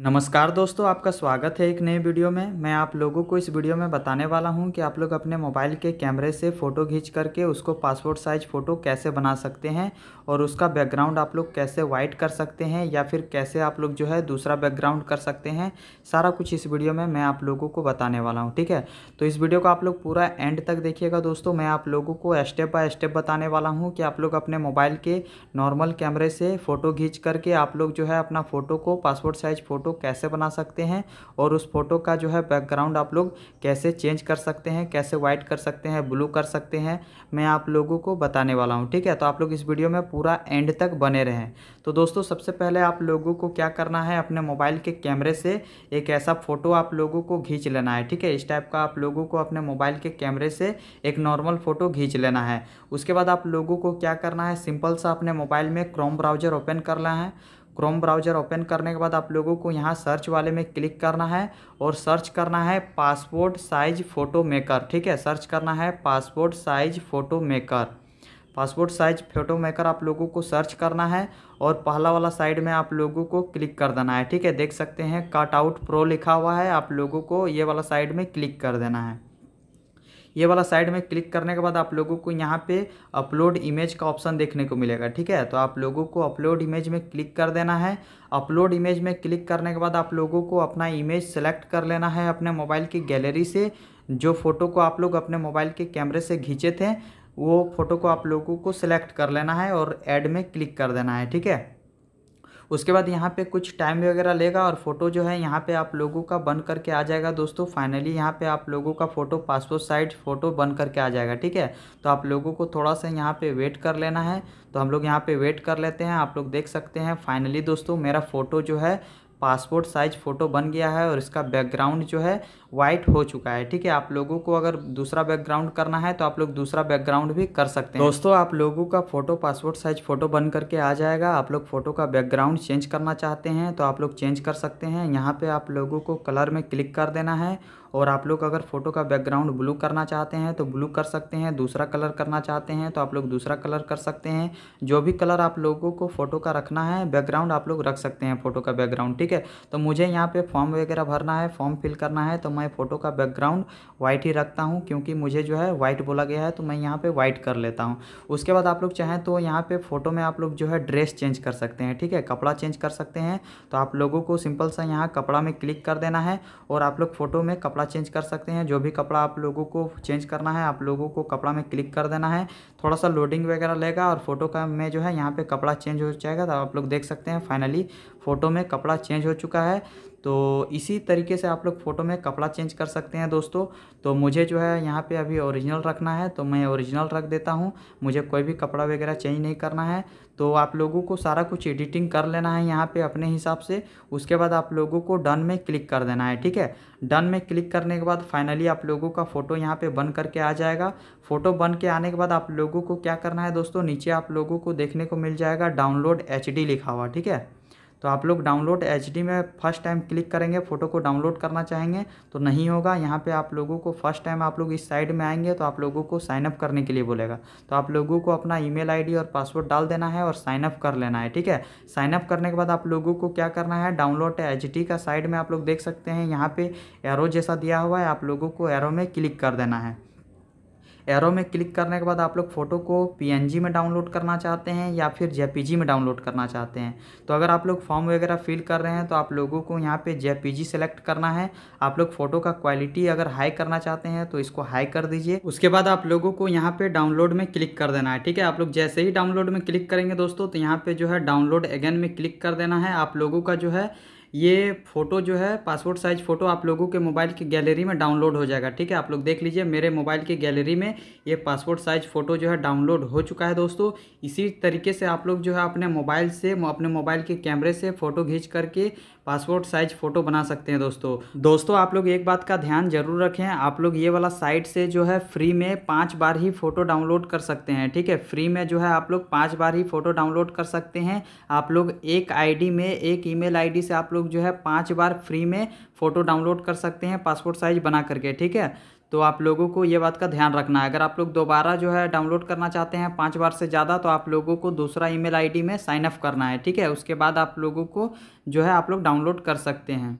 नमस्कार दोस्तों आपका स्वागत है एक नए वीडियो में मैं आप लोगों को इस वीडियो में बताने वाला हूं कि आप लोग अपने मोबाइल के कैमरे से फ़ोटो खींच करके उसको पासपोर्ट साइज फ़ोटो कैसे बना सकते हैं और उसका बैकग्राउंड आप लोग कैसे वाइट कर सकते हैं या फिर कैसे आप लोग जो है दूसरा बैकग्राउंड कर सकते हैं सारा कुछ इस वीडियो में मैं आप लोगों को बताने वाला हूँ ठीक है तो इस वीडियो को आप लोग पूरा एंड तक देखिएगा दोस्तों मैं आप लोगों को स्टेप बाय स्टेप बताने वाला हूँ कि आप लोग अपने मोबाइल के नॉर्मल कैमरे से फ़ोटो खींच करके आप लोग जो है अपना फ़ोटो को पासपोर्ट साइज़ फ़ोटो फ़ोटो कैसे बना सकते हैं और उस फोटो का जो है बैकग्राउंड आप लोग कैसे चेंज कर सकते हैं कैसे वाइट कर सकते हैं ब्लू कर सकते हैं मैं आप लोगों को बताने वाला हूँ ठीक है तो आप लोग इस वीडियो में पूरा एंड तक बने रहें तो दोस्तों सबसे पहले आप लोगों को क्या करना है अपने मोबाइल के कैमरे से एक ऐसा फ़ोटो आप लोगों को खींच लेना है ठीक है इस टाइप का आप लोगों को अपने मोबाइल के कैमरे से एक नॉर्मल फ़ोटो खींच लेना है उसके बाद आप लोगों को क्या करना है सिंपल सा अपने मोबाइल में क्रोम ब्राउजर ओपन करना है क्रोम ब्राउज़र ओपन करने के बाद आप लोगों को यहाँ सर्च वाले में क्लिक करना है और सर्च करना है पासपोर्ट साइज फ़ोटो मेकर ठीक है सर्च करना है passport size photo maker passport size photo maker आप लोगों को सर्च करना है और पहला वाला साइड में आप लोगों को क्लिक कर देना है ठीक है देख सकते हैं कट आउट प्रो लिखा हुआ है आप लोगों को ये वाला साइड में क्लिक कर देना है ये वाला साइड में क्लिक करने के बाद आप लोगों को यहाँ पे अपलोड इमेज का ऑप्शन देखने को मिलेगा ठीक है तो आप लोगों को अपलोड इमेज में क्लिक कर देना है अपलोड इमेज में क्लिक करने के बाद आप लोगों को अपना इमेज सेलेक्ट कर लेना है अपने मोबाइल की गैलरी से जो फ़ोटो को आप लोग अपने मोबाइल के कैमरे से खींचे थे वो फ़ोटो को आप लोगों को सेलेक्ट कर लेना है और एड में क्लिक कर देना है ठीक है उसके बाद यहाँ पे कुछ टाइम वगैरह लेगा और फ़ोटो जो है यहाँ पे आप लोगों का बन करके आ जाएगा दोस्तों फाइनली यहाँ पे आप लोगों का फ़ोटो पासपोर्ट साइज फ़ोटो बन करके आ जाएगा ठीक है तो आप लोगों को थोड़ा सा यहाँ पे वेट कर लेना है तो हम लोग यहाँ पे वेट कर लेते हैं आप लोग देख सकते हैं फाइनली दोस्तों मेरा फ़ोटो जो है पासपोर्ट साइज फ़ोटो बन गया है और इसका बैकग्राउंड जो है वाइट हो चुका है ठीक है आप लोगों को अगर दूसरा बैकग्राउंड करना है तो आप लोग दूसरा बैकग्राउंड भी कर सकते हैं दोस्तों आप लोगों का फोटो पासपोर्ट साइज फ़ोटो बन करके आ जाएगा आप लोग फ़ोटो का बैकग्राउंड चेंज करना चाहते हैं तो आप लोग चेंज कर सकते हैं यहाँ पर आप लोगों को कलर में क्लिक कर देना है और आप लोग अगर फ़ोटो का बैकग्राउंड ब्लू करना चाहते हैं तो ब्लू कर सकते हैं दूसरा कलर करना चाहते हैं तो आप लोग दूसरा कलर कर सकते हैं जो भी कलर आप लोगों को फ़ोटो का रखना है बैकग्राउंड आप लोग रख सकते हैं फ़ोटो का बैकग्राउंड ठीक है तो मुझे यहाँ पर फॉर्म वगैरह भरना है फॉर्म फिल करना है तो मैं फ़ोटो का बैकग्राउंड व्हाइट ही रखता हूँ क्योंकि मुझे जो है वाइट बोला गया है तो मैं यहाँ पर वाइट कर लेता हूँ उसके बाद आप लोग चाहें तो यहाँ पर फ़ोटो में आप लोग जो है ड्रेस चेंज कर सकते हैं ठीक है कपड़ा चेंज कर सकते हैं तो आप लोगों को सिंपल सा यहाँ कपड़ा में क्लिक कर देना है और आप लोग फ़ोटो में कपड़ा कपड़ा चेंज कर सकते हैं जो भी कपड़ा आप लोगों को चेंज करना है आप लोगों को कपड़ा में क्लिक कर देना है थोड़ा सा लोडिंग वगैरह लेगा और फोटो का में जो है यहाँ पे कपड़ा चेंज हो जाएगा तो आप लोग देख सकते हैं फाइनली फ़ोटो में कपड़ा चेंज हो चुका है तो इसी तरीके से आप लोग फ़ोटो में कपड़ा चेंज कर सकते हैं दोस्तों तो मुझे जो है यहाँ पे अभी ओरिजिनल रखना है तो मैं ओरिजिनल रख देता हूँ मुझे कोई भी कपड़ा वगैरह चेंज नहीं करना है तो आप लोगों को सारा कुछ एडिटिंग कर लेना है यहाँ पे अपने हिसाब से उसके बाद आप लोगों को डन में क्लिक कर देना है ठीक है डन में क्लिक करने के बाद फाइनली आप लोगों का फ़ोटो यहाँ पे बन करके आ जाएगा फ़ोटो बन के आने के बाद आप लोगों को क्या करना है दोस्तों नीचे आप लोगों को देखने को मिल जाएगा डाउनलोड एच लिखा हुआ ठीक है तो आप लोग डाउनलोड एच में फर्स्ट टाइम क्लिक करेंगे फ़ोटो को डाउनलोड करना चाहेंगे तो नहीं होगा यहाँ पे आप लोगों को फर्स्ट टाइम आप लोग इस साइड में आएंगे तो आप लोगों को साइनअप करने के लिए बोलेगा तो आप लोगों को अपना ईमेल आईडी और पासवर्ड डाल देना है और साइनअप कर लेना है ठीक है साइनअप करने के बाद आप लोगों को क्या करना है डाउनलोड एच का साइड में आप लोग देख सकते हैं यहाँ पर एरो जैसा दिया हुआ है आप लोगों को एरो में क्लिक कर देना है एरो में क्लिक करने के बाद आप लोग फ़ोटो को पी में डाउनलोड करना चाहते हैं या फिर जे में डाउनलोड करना चाहते हैं तो अगर आप लोग फॉर्म वगैरह फिल कर रहे हैं तो आप लोगों को यहाँ पे जेपीजी सेलेक्ट करना है आप लोग फ़ोटो का क्वालिटी अगर हाई करना चाहते हैं तो इसको हाई कर दीजिए उसके बाद आप लोगों को यहाँ पे डाउनलोड में क्लिक कर देना है ठीक है आप लोग जैसे ही डाउनलोड में क्लिक करेंगे दोस्तों तो यहाँ पर जो है डाउनलोड अगेन में क्लिक कर देना है आप लोगों का जो है ये फ़ोटो जो है पासपोर्ट साइज़ फ़ोटो आप लोगों के मोबाइल की गैलरी में डाउनलोड हो जाएगा ठीक है आप लोग देख लीजिए मेरे मोबाइल की गैलरी में ये पासपोर्ट साइज़ फ़ोटो जो है डाउनलोड हो चुका है दोस्तों इसी तरीके से आप लोग जो है अपने मोबाइल से अपने मोबाइल के कैमरे से फ़ोटो खींच करके पासपोर्ट साइज़ फ़ोटो बना सकते हैं दोस्तों दोस्तों आप लोग एक बात का ध्यान जरूर रखें आप लोग ये वाला साइट से जो है फ्री में पाँच बार ही फ़ोटो डाउनलोड कर सकते हैं ठीक है फ्री में जो है आप लोग पाँच बार ही फ़ोटो डाउनलोड कर सकते हैं आप लोग एक आई में एक ई मेल से आप लोग लोग जो है पाँच बार फ्री में फ़ोटो डाउनलोड कर सकते हैं पासपोर्ट साइज़ बना करके ठीक है तो आप लोगों को ये बात का ध्यान रखना है अगर आप लोग दोबारा जो है डाउनलोड करना चाहते हैं पाँच बार से ज़्यादा तो आप लोगों को दूसरा ईमेल आईडी में साइनअप करना है ठीक है उसके बाद आप लोगों को जो है आप लोग डाउनलोड कर सकते हैं